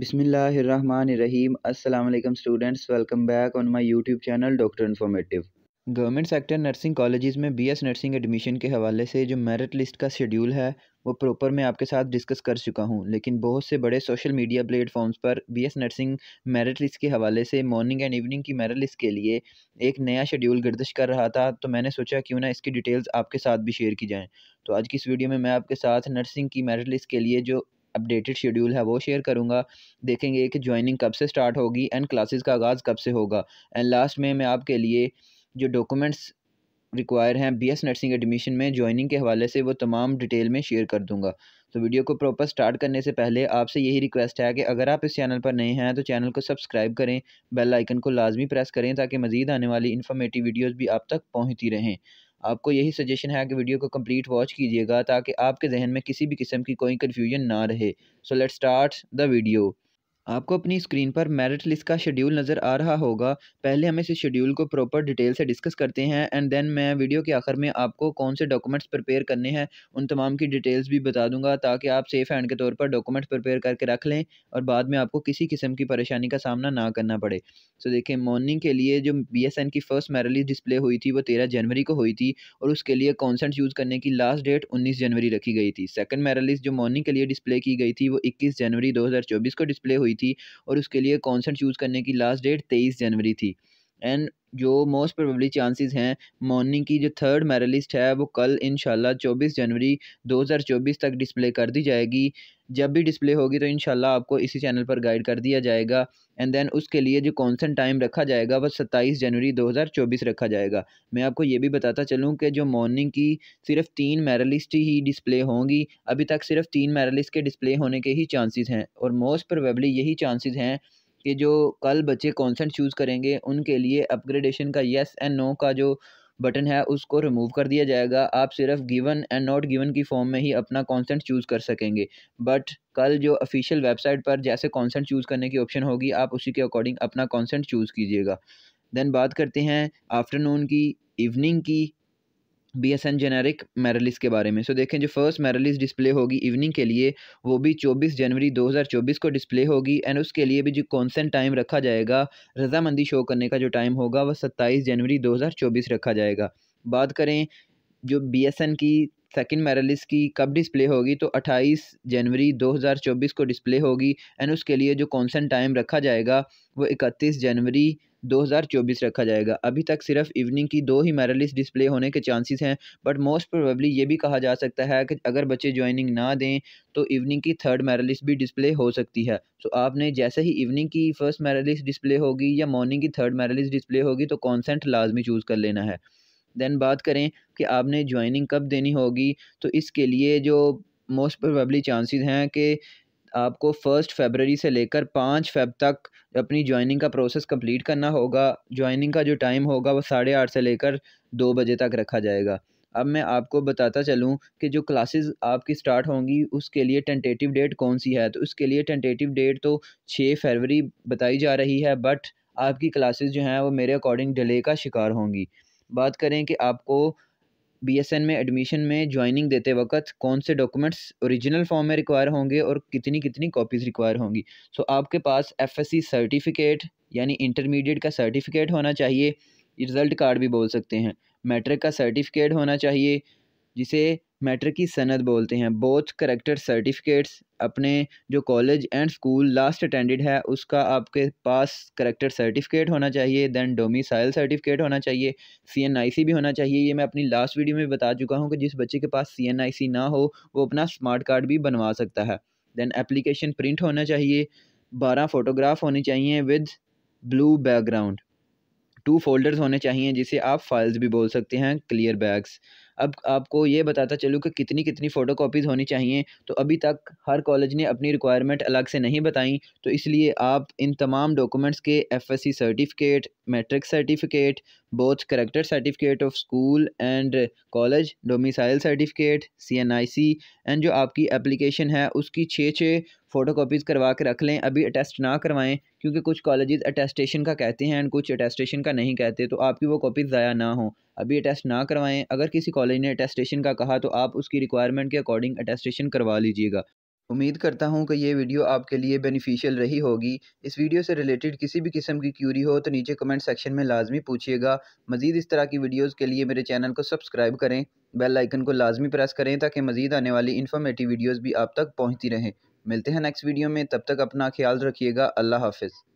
बिसमीम अल्लाम students welcome back on my YouTube channel doctor informative government sector nursing colleges में BS nursing admission के हवाले से जो मेरिट लिस्ट का शेड्यूल है वो प्रॉपर मैं आपके साथ डिस्कस कर चुका हूँ लेकिन बहुत से बड़े सोशल मीडिया प्लेटफॉर्म्स पर एस नर्सिंग मेरिट लिस्ट के हवाले से मॉर्निंग एंड इवनिंग की मेरिट लिस्ट के लिए एक नया शेड्यूल गर्दिश कर रहा था तो मैंने सोचा क्यों ना इसकी डिटेल्स आपके साथ भी शेयर की जाएँ तो आज की इस वीडियो में मैं आपके साथ नर्सिंग की मेरिट लिस्ट के लिए जो अपडेटेड शेड्यूल है वो शेयर करूँगा देखेंगे कि ज्वाइनिंग कब से स्टार्ट होगी एंड क्लासेस का आगाज़ कब से होगा एंड लास्ट में मैं आपके लिए जो डॉक्यूमेंट्स रिक्वायर हैं बी एस नर्सिंग एडमिशन में ज्वाइनिंग के हवाले से वो तमाम डिटेल में शेयर कर दूँगा तो वीडियो को प्रॉपर स्टार्ट करने से पहले आपसे यही रिक्वेस्ट है कि अगर आप इस चैनल पर नए हैं तो चैनल को सब्सक्राइब करें बेल आइकन को लाजमी प्रेस करें ताकि मज़ीद आने वाली इन्फॉर्मेटिव वीडियोज़ भी आप तक पहुँचती रहें आपको यही सजेशन है कि वीडियो को कंप्लीट वॉच कीजिएगा ताकि आपके जहन में किसी भी किस्म की कोई कन्फ्यूजन ना रहे so let start the video आपको अपनी स्क्रीन पर मेरिट लिस्ट का शेड्यूल नज़र आ रहा होगा पहले हम इस शेड्यूल को प्रॉपर डिटेल से डिस्कस करते हैं एंड देन मैं वीडियो के आखिर में आपको कौन से डॉक्यूमेंट्स प्रिपेयर करने हैं उन तमाम की डिटेल्स भी बता दूंगा ताकि आप सेफ़ हैंड के तौर पर डॉक्यूमेंट्स प्रिपेयर करके रख लें और बाद में आपको किसी किस्म की परेशानी का सामना ना करना पड़े सो so देखें मॉर्निंग के लिए जो बी एस एन की फ़र्स्ट मेरिट लिस्ट डिस्प्ले हुई थी वो तेरह जनवरी को हुई थी और उसके लिए कॉन्सेंट यूज़ करने की लास्ट डेट उन्नीस जनवरी रखी गई थी सेकेंड मेरिट लिस्ट जो मॉर्निंग के लिए डिस्प्ले की गई थी वो इक्कीस जनवरी दो हज़ार चौबीस को डिस्प्ले हुई थी और उसके लिए कॉन्सर्ट चूज़ करने की लास्ट डेट तेईस जनवरी थी एंड जो मोस्ट प्रोबेबली चांसेस हैं मॉर्निंग की जो थर्ड मेरलिस्ट है वो कल इन चौबीस जनवरी 2024 तक डिस्प्ले कर दी जाएगी जब भी डिस्प्ले होगी तो इन आपको इसी चैनल पर गाइड कर दिया जाएगा एंड देन उसके लिए जो कॉन्सेंट टाइम रखा जाएगा वह सत्ताईस जनवरी 2024 रखा जाएगा मैं आपको ये भी बताता चलूँ कि जो मॉर्निंग की सिर्फ तीन मेरलिस्ट ही डिस्प्ले होंगी अभी तक सिर्फ तीन मेरलिस्ट के डिस्प्ले होने के ही चांसेस हैं और मोस्ट प्रोबेबली यही चांसेस हैं कि जो कल बच्चे कॉन्सेंट चूज़ करेंगे उनके लिए अपग्रेडेशन का येस एंड नो का जो बटन है उसको रिमूव कर दिया जाएगा आप सिर्फ गिवन एंड नॉट गिवन की फॉर्म में ही अपना कॉन्सेंट चूज़ कर सकेंगे बट कल जो ऑफिशियल वेबसाइट पर जैसे कॉन्सेंट चूज़ करने की ऑप्शन होगी आप उसी के अकॉर्डिंग अपना कॉन्सेंट चूज़ कीजिएगा देन बात करते हैं आफ्टरनून की इवनिंग की B S N generic merit list के बारे में सो so, देखें जो फर्स्ट मेरलिस डिस्प्ले होगी इवनिंग के लिए वो भी 24 जनवरी 2024 को डिस्प्ले होगी एंड उसके लिए भी जो कॉन्सेंट टाइम रखा जाएगा रजामंदी शो करने का जो टाइम होगा वह 27 जनवरी 2024 रखा जाएगा बात करें जो बी एस एन की सेकेंड मेरलिस की कब डिस्प्ले होगी तो 28 जनवरी 2024 को डिस्प्ले होगी एंड उसके लिए जो कौनसन टाइम रखा जाएगा वो इकतीस जनवरी 2024 रखा जाएगा अभी तक सिर्फ इवनिंग की दो ही मेरालिस्ट डिस्प्ले होने के चांसेस हैं बट मोस्ट प्रोबेबली ये भी कहा जा सकता है कि अगर बच्चे ज्वाइनिंग ना दें तो इवनिंग की थर्ड मेरालिस्ट भी डिस्प्ले हो सकती है सो so, आपने जैसे ही इवनिंग की फ़र्स्ट मेरालिस्ट डिस्प्ले होगी या मॉर्निंग की थर्ड मेरालिस्ट डिस्प्ले होगी तो कॉन्सेंट लाजमी चूज़ कर लेना है देन बात करें कि आपने ज्वाइनिंग कब देनी होगी तो इसके लिए जो मोस्ट प्रोबेबली चांसेस हैं कि आपको फ़र्स्ट फेबररी से लेकर पाँच फेब तक अपनी ज्वाइनिंग का प्रोसेस कंप्लीट करना होगा ज्वाइनिंग का जो टाइम होगा वो साढ़े आठ से लेकर दो बजे तक रखा जाएगा अब मैं आपको बताता चलूँ कि जो क्लासेस आपकी स्टार्ट होंगी उसके लिए टेंटेटिव डेट कौन सी है तो उसके लिए टेंटेटिव डेट तो छः फरवरी बताई जा रही है बट आपकी क्लासेस जो हैं वो मेरे अकॉर्डिंग डिले का शिकार होंगी बात करें कि आपको बीएसएन में एडमिशन में ज्वाइनिंग देते वक्त कौन से डॉक्यूमेंट्स ओरिजिनल फॉर्म में रिक्वायर होंगे और कितनी कितनी कॉपीज़ रिक्वायर होंगी सो आपके पास एफएससी सर्टिफिकेट यानी इंटरमीडिएट का सर्टिफिकेट होना चाहिए रिज़ल्ट कार्ड भी बोल सकते हैं मैट्रिक का सर्टिफिकेट होना चाहिए जिसे मैटर की सनद बोलते हैं बोथ करेक्टर सर्टिफिकेट्स अपने जो college and school last attended है उसका आपके पास करेक्टर सर्टिफिकेट होना चाहिए दैन डोमिसाइल सर्टिफिकेट होना चाहिए सी एन आई सी भी होना चाहिए ये मैं अपनी लास्ट वीडियो में बता चुका हूँ कि जिस बच्चे के पास सी एन आई सी ना हो वो अपना स्मार्ट कार्ड भी बनवा सकता है दैन एप्लीकेशन प्रिंट होना चाहिए बारह फ़ोटोग्राफ होने चाहिए with blue background two folders होने चाहिए जिसे आप फाइल्स भी बोल सकते हैं क्लियर बैग्स अब आपको ये बताता चलूँ कि कितनी कितनी फ़ोटो कॉपीज़ होनी चाहिए तो अभी तक हर कॉलेज ने अपनी रिक्वायरमेंट अलग से नहीं बताई तो इसलिए आप इन तमाम डॉक्यूमेंट्स के F certificate matric certificate both character certificate of school and college domicile certificate C N I C and जो आपकी एप्लीकेशन है उसकी छः छः फ़ोटो कापीज़ करवा के रख लें अभी अटेस्ट ना करवाएँ क्योंकि कुछ कॉलेजेस अटेस्टेशन का कहते हैं एंड कुछ अटेस्टेशन का नहीं कहते तो आपकी वो कॉपीज़ ज़ाया ना हो अभी अटेस्ट ना करवाएँ अगर किसी कॉलेज ने अटेस्टेशन का कहा तो आप उसकी रिक्वायरमेंट के अकॉर्डिंग अटेस्टेशन करवा लीजिएगा उम्मीद करता हूँ कि ये वीडियो आपके लिए बेनिफिशियल रही होगी इस वीडियो से रिलेटेड किसी भी किस्म की क्यूरी हो तो नीचे कमेंट सेक्शन में लाजमी पूछिएगा मज़ीद इस तरह की वीडियोज़ के लिए मेरे चैनल को सब्सक्राइब करें बेल आइकन को लाजमी प्रेस करें ताकि मज़ीद आने वाली इन्फॉर्मेटिव वीडियोज़ भी आप तक पहुँचती रहें मिलते हैं नेक्स्ट वीडियो में तब तक अपना ख्याल रखिएगा अल्लाह हाफिज़